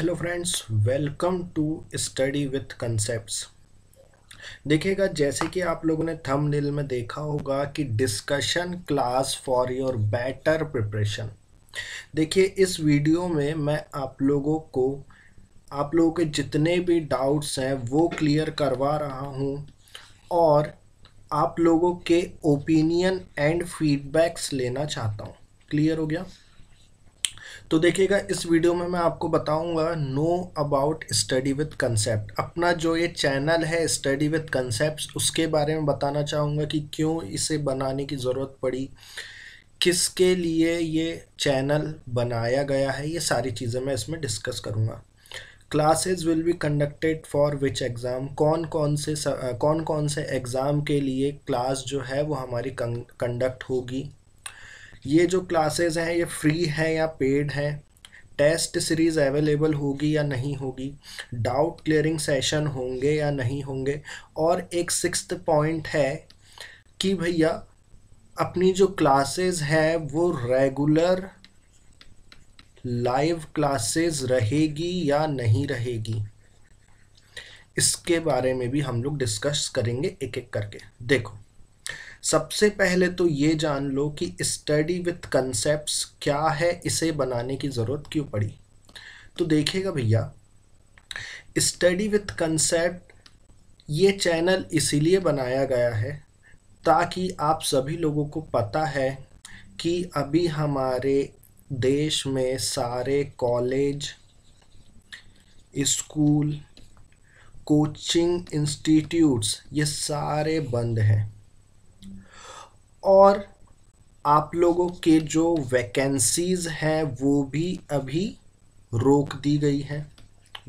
hello friends welcome to study with concept देखिएगा जैसे कि आप लोगों ने थंबनेल में देखा होगा कि discussion class for your better preparation देखिए इस वीडियो में मैं आप लोगों को आप लोगों के जितने भी डाउट्स हैं वो क्लियर करवा रहा हूँ और आप लोगों के ओपिनियन एंड फीडबैक्स लेना चाहता हूँ क्लियर हो गया तो देखिएगा इस वीडियो में मैं आपको बताऊंगा know about study with concept अपना जो ये चैनल है स्टडी विथ कंसेप्ट उसके बारे में बताना चाहूँगा कि क्यों इसे बनाने की ज़रूरत पड़ी किसके लिए ये चैनल बनाया गया है ये सारी चीज़ें मैं इसमें डिस्कस करूँगा classes will be conducted for which exam कौन कौन से कौन कौन से एग्ज़ाम के लिए क्लास जो है वो हमारी कंडक्ट होगी ये जो क्लासेस हैं ये फ्री हैं या पेड हैं टेस्ट सीरीज़ अवेलेबल होगी या नहीं होगी डाउट क्लियरिंग सेशन होंगे या नहीं होंगे और एक सिक्स पॉइंट है कि भैया अपनी जो क्लासेस हैं वो रेगुलर लाइव क्लासेस रहेगी या नहीं रहेगी इसके बारे में भी हम लोग डिस्कस करेंगे एक एक करके देखो सबसे पहले तो ये जान लो कि स्टडी विथ कंसेप्ट क्या है इसे बनाने की ज़रूरत क्यों पड़ी तो देखिएगा भैया स्टडी विथ कंसेप्ट ये चैनल इसीलिए बनाया गया है ताकि आप सभी लोगों को पता है कि अभी हमारे देश में सारे कॉलेज स्कूल कोचिंग इंस्टीट्यूट्स ये सारे बंद हैं और आप लोगों के जो वैकेंसीज़ हैं वो भी अभी रोक दी गई है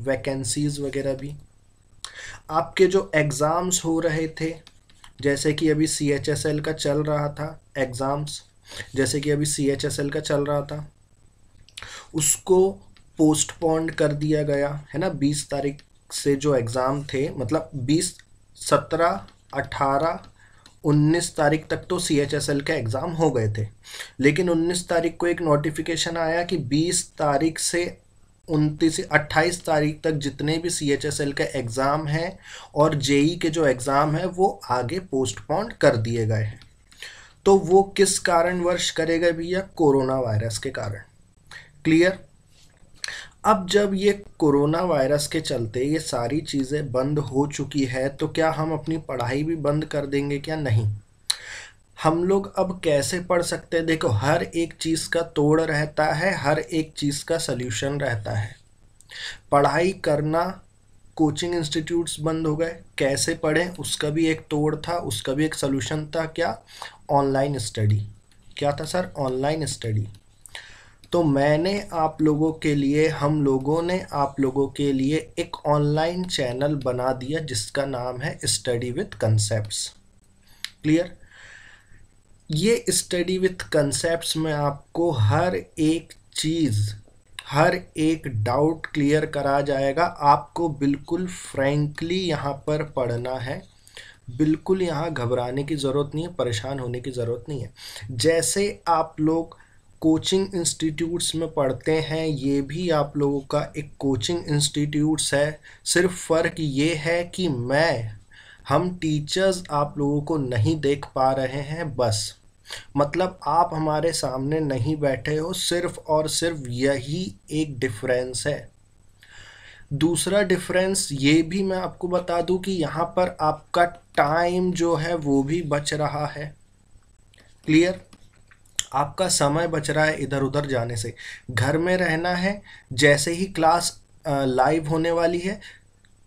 वैकेंसीज़ वगैरह भी आपके जो एग्ज़ाम्स हो रहे थे जैसे कि अभी सी एच एस एल का चल रहा था एग्ज़ाम्स जैसे कि अभी सी एच एस एल का चल रहा था उसको पोस्टपोन्ड कर दिया गया है ना बीस तारीख से जो एग्ज़ाम थे मतलब बीस सत्रह अठारह 19 तारीख तक तो सी एच एस एल के एग्ज़ाम हो गए थे लेकिन 19 तारीख को एक नोटिफिकेशन आया कि 20 तारीख से उनतीस अट्ठाईस तारीख तक जितने भी सी एच एस एल के एग्ज़ाम हैं और जे ई e के जो एग्ज़ाम हैं वो आगे पोस्टपोन कर दिए गए हैं तो वो किस कारणवश करेगा भैया कोरोना वायरस के कारण क्लियर अब जब ये कोरोना वायरस के चलते ये सारी चीज़ें बंद हो चुकी है तो क्या हम अपनी पढ़ाई भी बंद कर देंगे क्या नहीं हम लोग अब कैसे पढ़ सकते हैं देखो हर एक चीज़ का तोड़ रहता है हर एक चीज़ का सल्यूशन रहता है पढ़ाई करना कोचिंग इंस्टीट्यूट्स बंद हो गए कैसे पढ़ें उसका भी एक तोड़ था उसका भी एक सोल्यूशन था क्या ऑनलाइन स्टडी क्या था सर ऑनलाइन स्टडी तो मैंने आप लोगों के लिए हम लोगों ने आप लोगों के लिए एक ऑनलाइन चैनल बना दिया जिसका नाम है स्टडी विथ कंसेप्ट्स क्लियर ये स्टडी विथ कंसेप्ट्स में आपको हर एक चीज़ हर एक डाउट क्लियर करा जाएगा आपको बिल्कुल फ्रैंकली यहाँ पर पढ़ना है बिल्कुल यहाँ घबराने की ज़रूरत नहीं है परेशान होने की ज़रूरत नहीं है जैसे आप लोग कोचिंग इंस्टीट्यूट्स में पढ़ते हैं ये भी आप लोगों का एक कोचिंग इंस्टीट्यूट्स है सिर्फ फ़र्क ये है कि मैं हम टीचर्स आप लोगों को नहीं देख पा रहे हैं बस मतलब आप हमारे सामने नहीं बैठे हो सिर्फ और सिर्फ यही एक डिफरेंस है दूसरा डिफरेंस ये भी मैं आपको बता दूं कि यहाँ पर आपका टाइम जो है वो भी बच रहा है क्लियर आपका समय बच रहा है इधर उधर जाने से घर में रहना है जैसे ही क्लास लाइव होने वाली है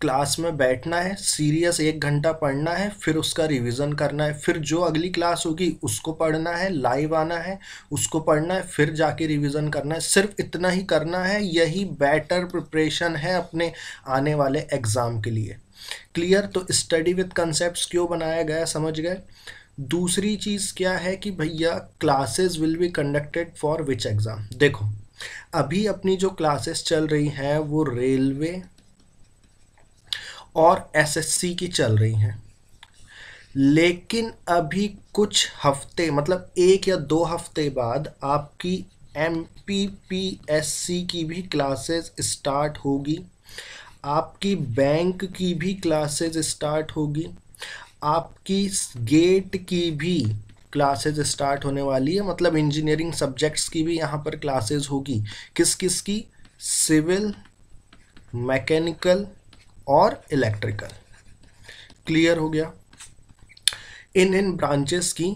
क्लास में बैठना है सीरियस एक घंटा पढ़ना है फिर उसका रिवीजन करना है फिर जो अगली क्लास होगी उसको पढ़ना है लाइव आना है उसको पढ़ना है फिर जाके रिवीजन करना है सिर्फ इतना ही करना है यही बेटर प्रिपरेशन है अपने आने वाले एग्ज़ाम के लिए क्लियर तो स्टडी विद कंसेप्ट क्यों बनाया गया समझ गए दूसरी चीज़ क्या है कि भैया classes will be conducted for which exam देखो अभी अपनी जो क्लासेस चल रही हैं वो रेलवे और एसएससी की चल रही हैं लेकिन अभी कुछ हफ्ते मतलब एक या दो हफ्ते बाद आपकी M P P S C की भी क्लासेस स्टार्ट होगी आपकी बैंक की भी क्लासेस स्टार्ट होगी आपकी गेट की भी क्लासेज स्टार्ट होने वाली है मतलब इंजीनियरिंग सब्जेक्ट्स की भी यहाँ पर क्लासेज होगी किस किस की सिविल मैकेनिकल और इलेक्ट्रिकल क्लियर हो गया इन इन ब्रांचेस की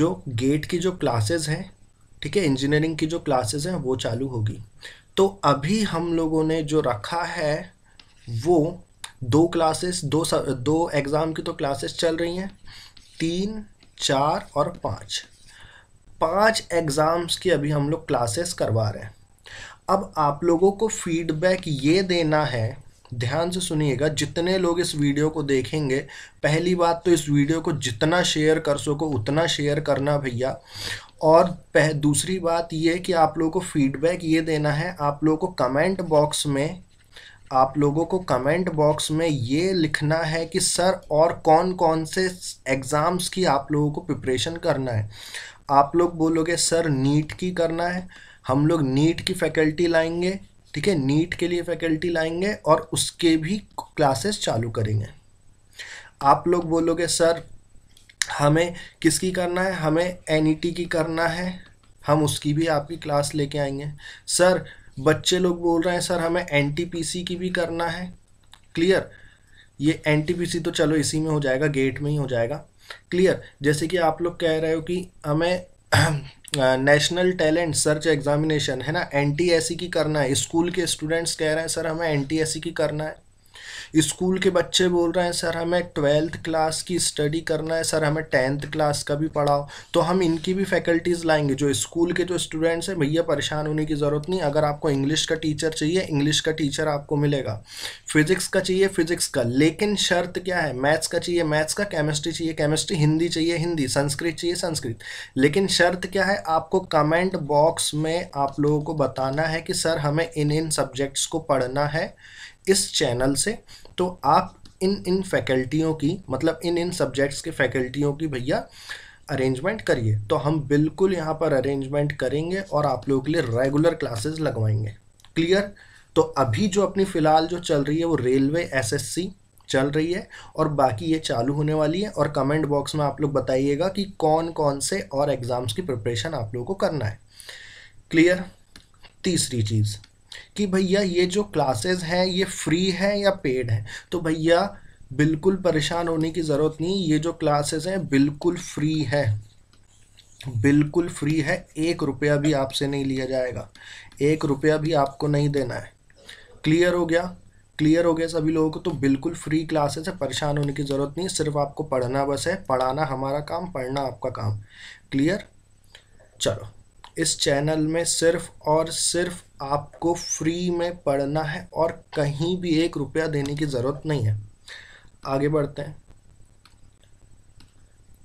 जो गेट की जो क्लासेस हैं ठीक है इंजीनियरिंग की जो क्लासेस हैं वो चालू होगी तो अभी हम लोगों ने जो रखा है वो दो क्लासेस दो स, दो एग्ज़ाम की तो क्लासेस चल रही हैं तीन चार और पाँच पांच एग्ज़ाम्स की अभी हम लोग क्लासेस करवा रहे हैं अब आप लोगों को फीडबैक ये देना है ध्यान से सुनिएगा जितने लोग इस वीडियो को देखेंगे पहली बात तो इस वीडियो को जितना शेयर कर सको उतना शेयर करना भैया और पह दूसरी बात ये कि आप लोगों को फीडबैक ये देना है आप लोगों को कमेंट बॉक्स में आप लोगों को कमेंट बॉक्स में ये लिखना है कि सर और कौन कौन से एग्ज़ाम्स की आप लोगों को प्रिपरेशन करना है आप लोग बोलोगे सर नीट की करना है हम लोग नीट की फैकल्टी लाएंगे ठीक है नीट के लिए फैकल्टी लाएंगे और उसके भी क्लासेस चालू करेंगे आप लोग बोलोगे सर हमें किसकी करना है हमें एन e की करना है हम उसकी भी आपकी क्लास लेके आएंगे सर बच्चे लोग बोल रहे हैं सर हमें एन की भी करना है क्लियर ये एन तो चलो इसी में हो जाएगा गेट में ही हो जाएगा क्लियर जैसे कि आप लोग कह रहे हो कि हमें नेशनल टैलेंट सर्च एग्जामिनेशन है ना एन की करना है स्कूल के स्टूडेंट्स कह रहे हैं सर हमें एन की करना है स्कूल के बच्चे बोल रहे हैं सर हमें ट्वेल्थ क्लास की स्टडी करना है सर हमें टेंथ क्लास का भी पढ़ाओ तो हम इनकी भी फैकल्टीज़ लाएंगे जो स्कूल के जो स्टूडेंट्स हैं भैया परेशान होने की ज़रूरत नहीं अगर आपको इंग्लिश का टीचर चाहिए इंग्लिश का टीचर आपको मिलेगा फिजिक्स का चाहिए फिजिक्स का लेकिन शर्त क्या है मैथ्स का चाहिए मैथ्स का केमिस्ट्री चाहिए केमिस्ट्री हिंदी चाहिए हिंदी संस्कृत चाहिए संस्कृत लेकिन शर्त क्या है आपको कमेंट बॉक्स में आप लोगों को बताना है कि सर हमें इन इन सब्जेक्ट्स को पढ़ना है इस चैनल से तो आप इन इन फैकल्टियों की मतलब इन इन सब्जेक्ट्स के फैकल्टियों की भैया अरेंजमेंट करिए तो हम बिल्कुल यहाँ पर अरेंजमेंट करेंगे और आप लोगों के लिए रेगुलर क्लासेस लगवाएंगे क्लियर तो अभी जो अपनी फ़िलहाल जो चल रही है वो रेलवे एसएससी चल रही है और बाकी ये चालू होने वाली है और कमेंट बॉक्स में आप लोग बताइएगा कि कौन कौन से और एग्ज़ाम्स की प्रिपरेशन आप लोगों को करना है क्लियर तीसरी चीज़ कि भैया ये जो क्लासेस हैं ये फ्री है या पेड है तो भैया बिल्कुल परेशान होने की ज़रूरत नहीं ये जो क्लासेस हैं बिल्कुल फ्री है बिल्कुल फ्री है एक रुपया भी आपसे नहीं लिया जाएगा एक रुपया भी आपको नहीं देना है क्लियर हो गया क्लियर हो गया सभी लोगों को तो बिल्कुल फ्री क्लासेस है परेशान होने की ज़रूरत नहीं सिर्फ आपको पढ़ना बस है पढ़ाना हमारा काम पढ़ना आपका काम क्लियर चलो इस चैनल में सिर्फ और सिर्फ आपको फ्री में पढ़ना है और कहीं भी एक रुपया देने की ज़रूरत नहीं है आगे बढ़ते हैं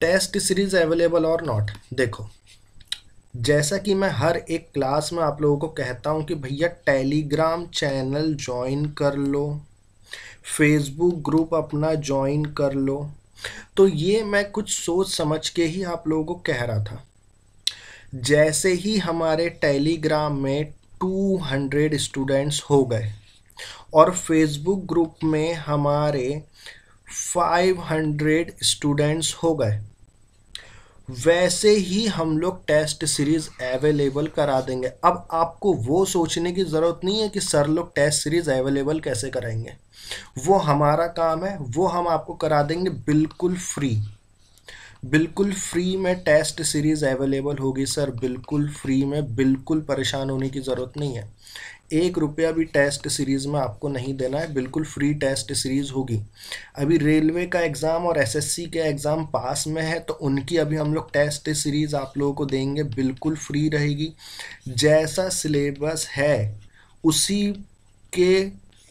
टेस्ट सीरीज अवेलेबल और नॉट देखो जैसा कि मैं हर एक क्लास में आप लोगों को कहता हूँ कि भैया टेलीग्राम चैनल ज्वाइन कर लो फेसबुक ग्रुप अपना ज्वाइन कर लो तो ये मैं कुछ सोच समझ के ही आप लोगों को कह रहा था जैसे ही हमारे टेलीग्राम में 200 स्टूडेंट्स हो गए और फेसबुक ग्रुप में हमारे 500 स्टूडेंट्स हो गए वैसे ही हम लोग टेस्ट सीरीज़ अवेलेबल करा देंगे अब आपको वो सोचने की ज़रूरत नहीं है कि सर लोग टेस्ट सीरीज़ अवेलेबल कैसे कराएंगे वो हमारा काम है वो हम आपको करा देंगे बिल्कुल फ्री बिल्कुल फ्री में टेस्ट सीरीज़ अवेलेबल होगी सर बिल्कुल फ्री में बिल्कुल परेशान होने की ज़रूरत नहीं है एक रुपया भी टेस्ट सीरीज़ में आपको नहीं देना है बिल्कुल फ्री टेस्ट सीरीज़ होगी अभी रेलवे का एग्ज़ाम और एसएससी के एग्ज़ाम पास में है तो उनकी अभी हम लोग टेस्ट सीरीज़ आप लोगों को देंगे बिल्कुल फ्री रहेगी जैसा सिलेबस है उसी के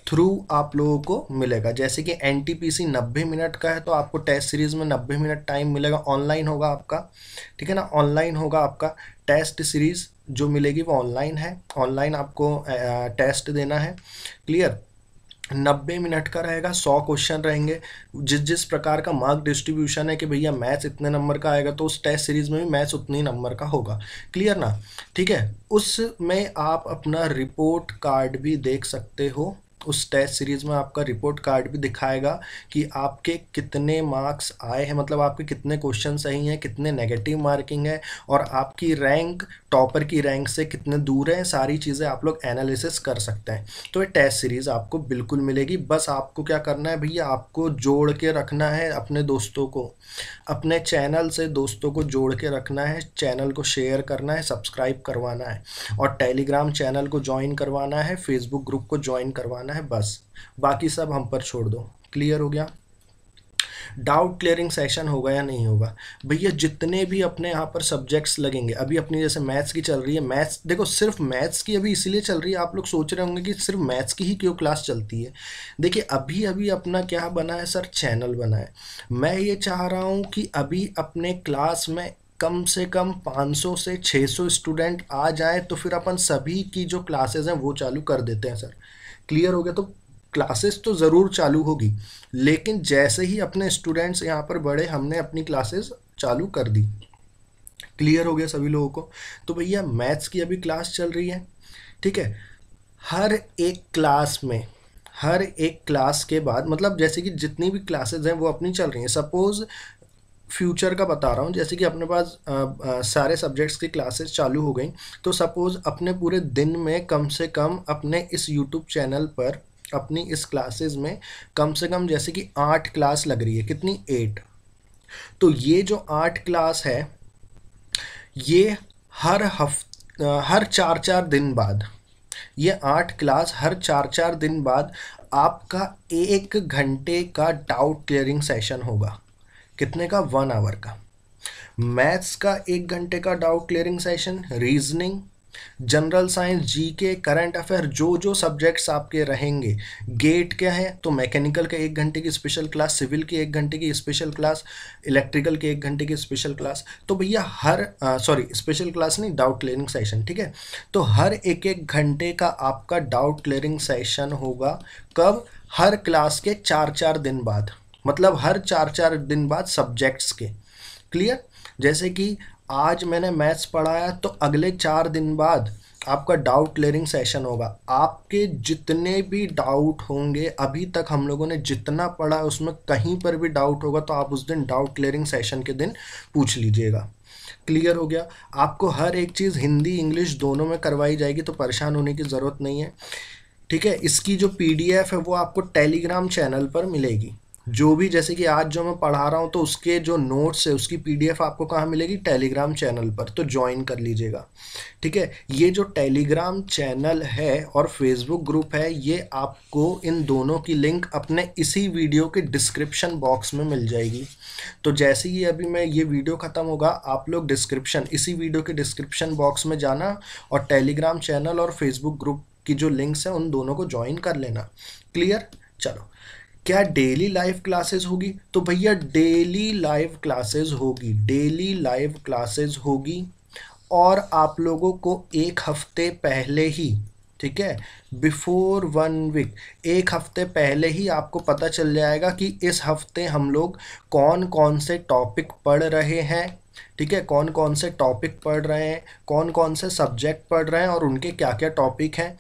थ्रू आप लोगों को मिलेगा जैसे कि एन टी पी सी नब्बे मिनट का है तो आपको टेस्ट सीरीज़ में नब्बे मिनट टाइम मिलेगा ऑनलाइन होगा आपका ठीक है ना ऑनलाइन होगा आपका टेस्ट सीरीज़ जो मिलेगी वो ऑनलाइन है ऑनलाइन आपको टेस्ट देना है क्लियर नब्बे मिनट का रहेगा सौ क्वेश्चन रहेंगे जिस जिस प्रकार का मार्क डिस्ट्रीब्यूशन है कि भैया मैथ्स इतने नंबर का आएगा तो उस टेस्ट सीरीज में भी मैथ्स उतने नंबर का होगा क्लियर ना ठीक है उसमें आप अपना रिपोर्ट कार्ड भी देख सकते हो उस टेस्ट सीरीज़ में आपका रिपोर्ट कार्ड भी दिखाएगा कि आपके कितने मार्क्स आए हैं मतलब आपके कितने क्वेश्चन सही हैं कितने नेगेटिव मार्किंग है और आपकी रैंक टॉपर की रैंक से कितने दूर है सारी चीज़ें आप लोग एनालिसिस कर सकते हैं तो ये टेस्ट सीरीज़ आपको बिल्कुल मिलेगी बस आपको क्या करना है भैया आपको जोड़ के रखना है अपने दोस्तों को अपने चैनल से दोस्तों को जोड़ के रखना है चैनल को शेयर करना है सब्सक्राइब करवाना है और टेलीग्राम चैनल को ज्वाइन करवाना है फेसबुक ग्रुप को ज्वाइन करवाना करना है बस बाकी सब हम पर छोड़ दो क्लियर हो गया डाउट क्लियरिंग सेशन होगा या नहीं होगा भैया जितने भी अपने यहाँ पर सब्जेक्ट्स लगेंगे अभी अपनी जैसे मैथ्स की चल रही है मैथ्स देखो सिर्फ मैथ्स की अभी इसीलिए चल रही है आप लोग सोच रहे होंगे कि सिर्फ मैथ्स की ही क्यों क्लास चलती है देखिए अभी अभी अपना क्या बना है सर चैनल बना है मैं ये चाह रहा हूँ कि अभी अपने क्लास में कम से कम 500 से 600 स्टूडेंट आ जाए तो फिर अपन सभी की जो क्लासेस हैं वो चालू कर देते हैं सर क्लियर हो गया तो क्लासेस तो ज़रूर चालू होगी लेकिन जैसे ही अपने स्टूडेंट्स यहाँ पर बढ़े हमने अपनी क्लासेस चालू कर दी क्लियर हो गया सभी लोगों को तो भैया मैथ्स की अभी क्लास चल रही है ठीक है हर एक क्लास में हर एक क्लास के बाद मतलब जैसे कि जितनी भी क्लासेज हैं वो अपनी चल रही हैं सपोज़ फ्यूचर का बता रहा हूँ जैसे कि अपने पास आ, आ, सारे सब्जेक्ट्स की क्लासेस चालू हो गई तो सपोज़ अपने पूरे दिन में कम से कम अपने इस यूट्यूब चैनल पर अपनी इस क्लासेस में कम से कम जैसे कि आठ क्लास लग रही है कितनी एट तो ये जो आठ क्लास है ये हर हफ हर चार चार दिन बाद ये आठ क्लास हर चार चार दिन बाद आपका एक घंटे का डाउट क्लियरिंग सेशन होगा कितने का वन आवर का मैथ्स का एक घंटे का doubt clearing session reasoning general science G K current affair जो जो सब्जेक्ट्स आपके रहेंगे गेट क्या है तो मैकेनिकल के एक घंटे की स्पेशल क्लास सिविल की एक घंटे की स्पेशल क्लास इलेक्ट्रिकल के एक घंटे की स्पेशल क्लास तो भैया हर सॉरी स्पेशल क्लास नहीं डाउट क्लियरिंग सेशन ठीक है तो हर एक एक घंटे का आपका डाउट क्लियरिंग सेशन होगा कब हर क्लास के चार चार दिन बाद मतलब हर चार चार दिन बाद सब्जेक्ट्स के क्लियर जैसे कि आज मैंने मैथ्स पढ़ाया तो अगले चार दिन बाद आपका डाउट क्लियरिंग सेशन होगा आपके जितने भी डाउट होंगे अभी तक हम लोगों ने जितना पढ़ा उसमें कहीं पर भी डाउट होगा तो आप उस दिन डाउट क्लियरिंग सेशन के दिन पूछ लीजिएगा क्लियर हो गया आपको हर एक चीज़ हिंदी इंग्लिश दोनों में करवाई जाएगी तो परेशान होने की ज़रूरत नहीं है ठीक है इसकी जो पी है वो आपको टेलीग्राम चैनल पर मिलेगी जो भी जैसे कि आज जो मैं पढ़ा रहा हूँ तो उसके जो नोट्स है उसकी पीडीएफ आपको कहाँ मिलेगी टेलीग्राम चैनल पर तो ज्वाइन कर लीजिएगा ठीक है ये जो टेलीग्राम चैनल है और फेसबुक ग्रुप है ये आपको इन दोनों की लिंक अपने इसी वीडियो के डिस्क्रिप्शन बॉक्स में मिल जाएगी तो जैसे ही अभी मैं ये वीडियो ख़त्म होगा आप लोग डिस्क्रिप्शन इसी वीडियो के डिस्क्रिप्शन बॉक्स में जाना और टेलीग्राम चैनल और फेसबुक ग्रुप की जो लिंक्स हैं उन दोनों को ज्वाइन कर लेना क्लियर चलो क्या डेली लाइव क्लासेस होगी तो भैया डेली लाइव क्लासेस होगी डेली लाइव क्लासेस होगी और आप लोगों को एक हफ्ते पहले ही ठीक है बिफोर वन वीक एक हफ्ते पहले ही आपको पता चल जाएगा कि इस हफ्ते हम लोग कौन कौन से टॉपिक पढ़ रहे हैं ठीक है कौन कौन से टॉपिक पढ़ रहे हैं कौन कौन से सब्जेक्ट पढ़ रहे हैं और उनके क्या क्या टॉपिक हैं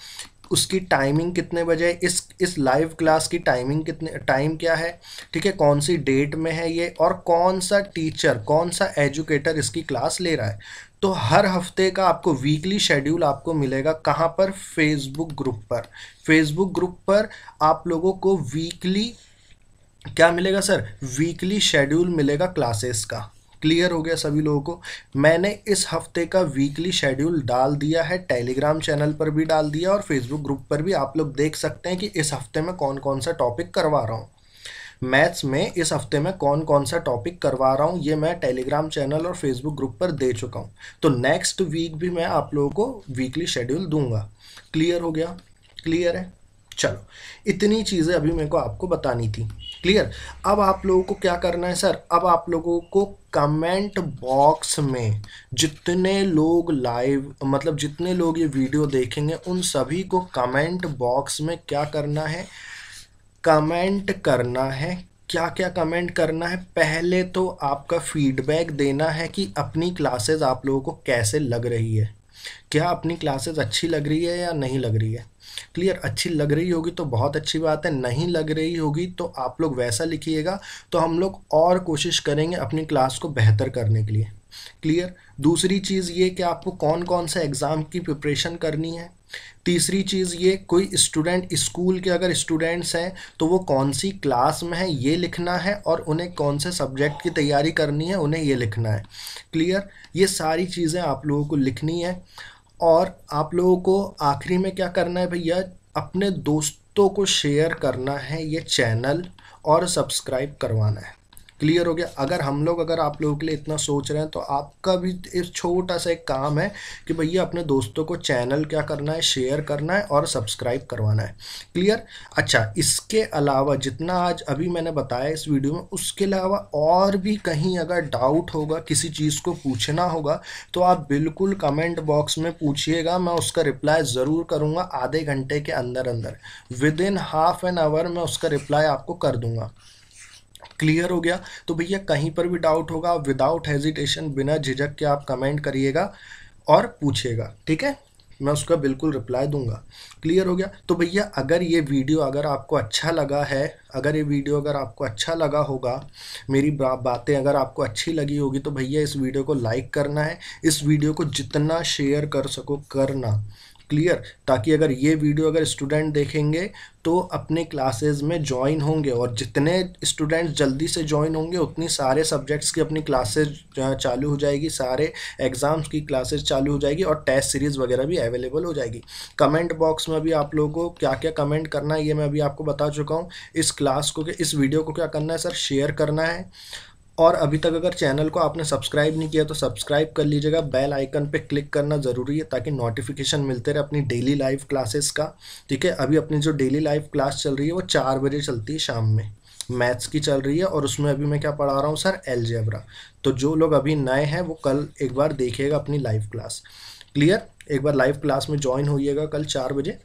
उसकी टाइमिंग कितने बजे इस इस लाइव क्लास की टाइमिंग कितने टाइम क्या है ठीक है कौन सी डेट में है ये और कौन सा टीचर कौन सा एजुकेटर इसकी क्लास ले रहा है तो हर हफ्ते का आपको वीकली शेड्यूल आपको मिलेगा कहाँ पर फेसबुक ग्रुप पर फेसबुक ग्रुप पर आप लोगों को वीकली क्या मिलेगा सर वीकली शेड्यूल मिलेगा क्लासेस का क्लियर हो गया सभी लोगों को मैंने इस हफ्ते का वीकली शेड्यूल डाल दिया है टेलीग्राम चैनल पर भी डाल दिया और फेसबुक ग्रुप पर भी आप लोग देख सकते हैं कि इस हफ्ते में कौन कौन सा टॉपिक करवा रहा हूँ मैथ्स में इस हफ्ते में कौन कौन सा टॉपिक करवा रहा हूँ ये मैं टेलीग्राम चैनल और फेसबुक ग्रुप पर दे चुका हूँ तो नेक्स्ट वीक भी मैं आप लोगों को वीकली शेड्यूल दूंगा क्लियर हो गया क्लियर है चलो इतनी चीज़ें अभी मेरे को आपको बतानी थी क्लियर अब आप लोगों को क्या करना है सर अब आप लोगों को कमेंट बॉक्स में जितने लोग लाइव मतलब जितने लोग ये वीडियो देखेंगे उन सभी को कमेंट बॉक्स में क्या करना है कमेंट करना है क्या क्या कमेंट करना है पहले तो आपका फीडबैक देना है कि अपनी क्लासेस आप लोगों को कैसे लग रही है क्या अपनी क्लासेस अच्छी लग रही है या नहीं लग रही है क्लियर अच्छी लग रही होगी तो बहुत अच्छी बात है नहीं लग रही होगी तो आप लोग वैसा लिखिएगा तो हम लोग और कोशिश करेंगे अपनी क्लास को बेहतर करने के लिए क्लियर दूसरी चीज़ ये कि आपको कौन कौन सा एग्ज़ाम की प्रिपरेशन करनी है तीसरी चीज़ ये कोई स्टूडेंट स्कूल के अगर स्टूडेंट्स हैं तो वो कौन सी क्लास में है ये लिखना है और उन्हें कौन से सब्जेक्ट की तैयारी करनी है उन्हें ये लिखना है क्लियर ये सारी चीज़ें आप लोगों को लिखनी है और आप लोगों को आखिरी में क्या करना है भैया अपने दोस्तों को शेयर करना है ये चैनल और सब्सक्राइब करवाना है क्लियर हो गया अगर हम लोग अगर आप लोगों के लिए इतना सोच रहे हैं तो आपका भी एक छोटा सा एक काम है कि भैया अपने दोस्तों को चैनल क्या करना है शेयर करना है और सब्सक्राइब करवाना है क्लियर अच्छा इसके अलावा जितना आज अभी मैंने बताया इस वीडियो में उसके अलावा और भी कहीं अगर डाउट होगा किसी चीज़ को पूछना होगा तो आप बिल्कुल कमेंट बॉक्स में पूछिएगा मैं उसका रिप्लाई ज़रूर करूँगा आधे घंटे के अंदर अंदर within half an hour मैं उसका रिप्लाई आपको कर दूँगा क्लियर हो गया तो भैया कहीं पर भी डाउट होगा विदाउट हेजिटेशन बिना झिझक के आप कमेंट करिएगा और पूछिएगा ठीक है मैं उसका बिल्कुल रिप्लाई दूंगा क्लियर हो गया तो भैया अगर ये वीडियो अगर आपको अच्छा लगा है अगर ये वीडियो अगर आपको अच्छा लगा होगा मेरी बातें अगर आपको अच्छी लगी होगी तो भैया इस वीडियो को लाइक करना है इस वीडियो को जितना शेयर कर सको करना क्लियर ताकि अगर ये वीडियो अगर स्टूडेंट देखेंगे तो अपने क्लासेस में ज्वाइन होंगे और जितने स्टूडेंट्स जल्दी से ज्वाइन होंगे उतनी सारे सब्जेक्ट्स की अपनी क्लासेज चालू हो जाएगी सारे एग्ज़ाम्स की क्लासेज चालू हो जाएगी और टेस्ट सीरीज़ वगैरह भी अवेलेबल हो जाएगी कमेंट बॉक्स में अभी आप लोगों को क्या क्या कमेंट करना है ये मैं अभी आपको बता चुका हूँ इस क्लास को इस वीडियो को क्या करना है सर शेयर करना है और अभी तक अगर चैनल को आपने सब्सक्राइब नहीं किया तो सब्सक्राइब कर लीजिएगा बेल आइकन पे क्लिक करना ज़रूरी है ताकि नोटिफिकेशन मिलते रहे अपनी डेली लाइव क्लासेस का ठीक है अभी अपनी जो डेली लाइव क्लास चल रही है वो चार बजे चलती है शाम में मैथ्स की चल रही है और उसमें अभी मैं क्या पढ़ा रहा हूँ सर एल तो जो लोग अभी नए हैं वो कल एक बार देखिएगा अपनी लाइव क्लास क्लियर एक बार लाइव क्लास में ज्वाइन होइएगा कल चार बजे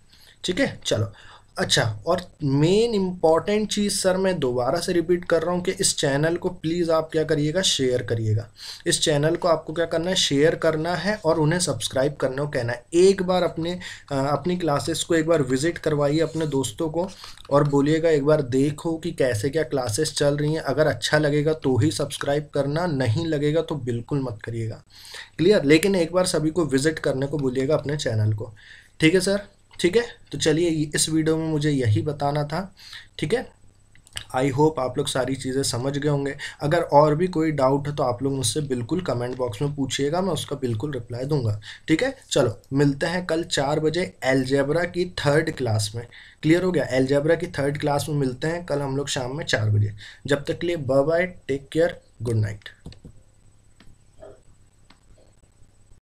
ठीक है चलो अच्छा और मेन इम्पॉर्टेंट चीज़ सर मैं दोबारा से रिपीट कर रहा हूँ कि इस चैनल को प्लीज़ आप क्या करिएगा शेयर करिएगा इस चैनल को आपको क्या करना है शेयर करना है और उन्हें सब्सक्राइब करना कहना है एक बार अपने अपनी क्लासेस को एक बार विज़िट करवाइए अपने दोस्तों को और बोलिएगा एक बार देखो कि कैसे क्या क्लासेस चल रही हैं अगर अच्छा लगेगा तो ही सब्सक्राइब करना नहीं लगेगा तो बिल्कुल मत करिएगा क्लियर लेकिन एक बार सभी को विज़िट करने को बोलिएगा अपने चैनल को ठीक है सर ठीक है तो चलिए इस वीडियो में मुझे यही बताना था ठीक है आई होप आप लोग सारी चीज़ें समझ गए होंगे अगर और भी कोई डाउट है तो आप लोग मुझसे बिल्कुल कमेंट बॉक्स में पूछिएगा मैं उसका बिल्कुल रिप्लाई दूंगा ठीक है चलो मिलते हैं कल चार बजे एलजेब्रा की थर्ड क्लास में क्लियर हो गया एलजेब्रा की थर्ड क्लास में मिलते हैं कल हम लोग शाम में चार बजे जब तक के लिए bye take care good night